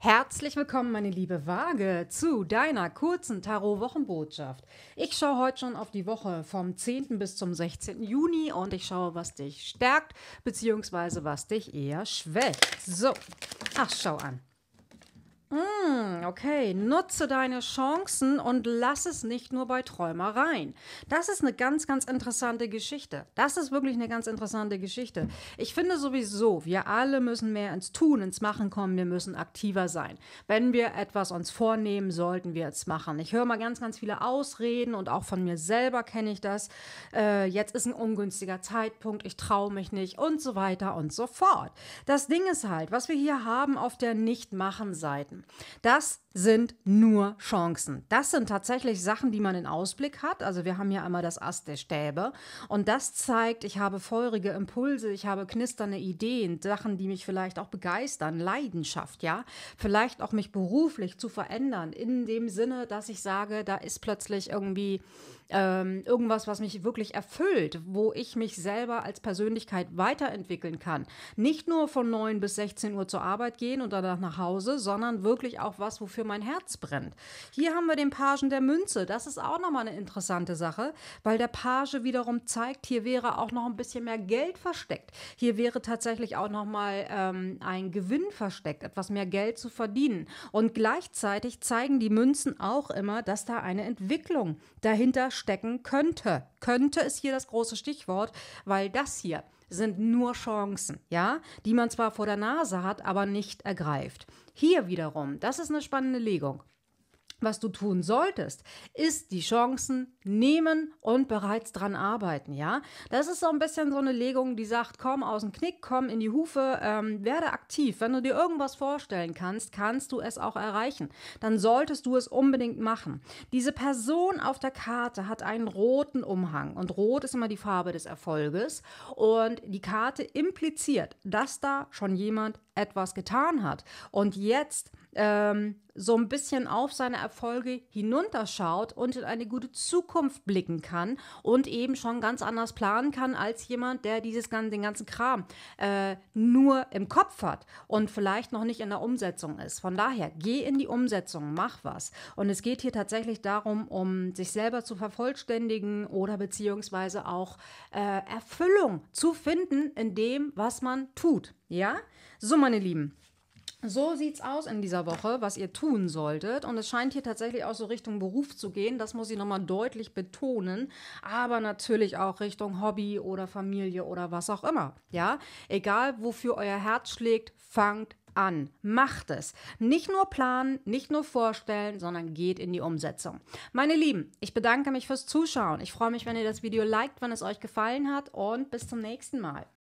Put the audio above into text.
Herzlich willkommen, meine liebe Waage, zu deiner kurzen Tarot-Wochenbotschaft. Ich schaue heute schon auf die Woche vom 10. bis zum 16. Juni und ich schaue, was dich stärkt, beziehungsweise was dich eher schwächt. So, ach, schau an. Mm, okay, nutze deine Chancen und lass es nicht nur bei Träumereien. Das ist eine ganz, ganz interessante Geschichte. Das ist wirklich eine ganz interessante Geschichte. Ich finde sowieso, wir alle müssen mehr ins Tun, ins Machen kommen. Wir müssen aktiver sein. Wenn wir etwas uns vornehmen, sollten wir es machen. Ich höre mal ganz, ganz viele Ausreden und auch von mir selber kenne ich das. Äh, jetzt ist ein ungünstiger Zeitpunkt, ich traue mich nicht und so weiter und so fort. Das Ding ist halt, was wir hier haben auf der Nicht-Machen-Seite werden. Das sind nur Chancen. Das sind tatsächlich Sachen, die man in Ausblick hat. Also wir haben hier einmal das Ast der Stäbe und das zeigt, ich habe feurige Impulse, ich habe knisternde Ideen, Sachen, die mich vielleicht auch begeistern, Leidenschaft, ja, vielleicht auch mich beruflich zu verändern in dem Sinne, dass ich sage, da ist plötzlich irgendwie ähm, irgendwas, was mich wirklich erfüllt, wo ich mich selber als Persönlichkeit weiterentwickeln kann. Nicht nur von 9 bis 16 Uhr zur Arbeit gehen und danach nach Hause, sondern wirklich wirklich auch was, wofür mein Herz brennt. Hier haben wir den Pagen der Münze. Das ist auch nochmal eine interessante Sache, weil der Page wiederum zeigt, hier wäre auch noch ein bisschen mehr Geld versteckt. Hier wäre tatsächlich auch nochmal ähm, ein Gewinn versteckt, etwas mehr Geld zu verdienen. Und gleichzeitig zeigen die Münzen auch immer, dass da eine Entwicklung dahinter stecken könnte könnte ist hier das große Stichwort, weil das hier sind nur Chancen, ja, die man zwar vor der Nase hat, aber nicht ergreift. Hier wiederum, das ist eine spannende Legung. Was du tun solltest, ist die Chancen nehmen und bereits dran arbeiten, ja? Das ist so ein bisschen so eine Legung, die sagt, komm aus dem Knick, komm in die Hufe, ähm, werde aktiv. Wenn du dir irgendwas vorstellen kannst, kannst du es auch erreichen. Dann solltest du es unbedingt machen. Diese Person auf der Karte hat einen roten Umhang und rot ist immer die Farbe des Erfolges und die Karte impliziert, dass da schon jemand etwas getan hat und jetzt ähm, so ein bisschen auf seine Erfolge hinunterschaut und in eine gute Zukunft blicken kann und eben schon ganz anders planen kann als jemand, der dieses den ganzen Kram äh, nur im Kopf hat und vielleicht noch nicht in der Umsetzung ist. Von daher, geh in die Umsetzung, mach was. Und es geht hier tatsächlich darum, um sich selber zu vervollständigen oder beziehungsweise auch äh, Erfüllung zu finden in dem, was man tut. Ja? So, meine meine Lieben. So sieht's aus in dieser Woche, was ihr tun solltet. Und es scheint hier tatsächlich auch so Richtung Beruf zu gehen. Das muss ich nochmal deutlich betonen. Aber natürlich auch Richtung Hobby oder Familie oder was auch immer. Ja, egal wofür euer Herz schlägt, fangt an. Macht es. Nicht nur planen, nicht nur vorstellen, sondern geht in die Umsetzung. Meine Lieben, ich bedanke mich fürs Zuschauen. Ich freue mich, wenn ihr das Video liked, wenn es euch gefallen hat. Und bis zum nächsten Mal.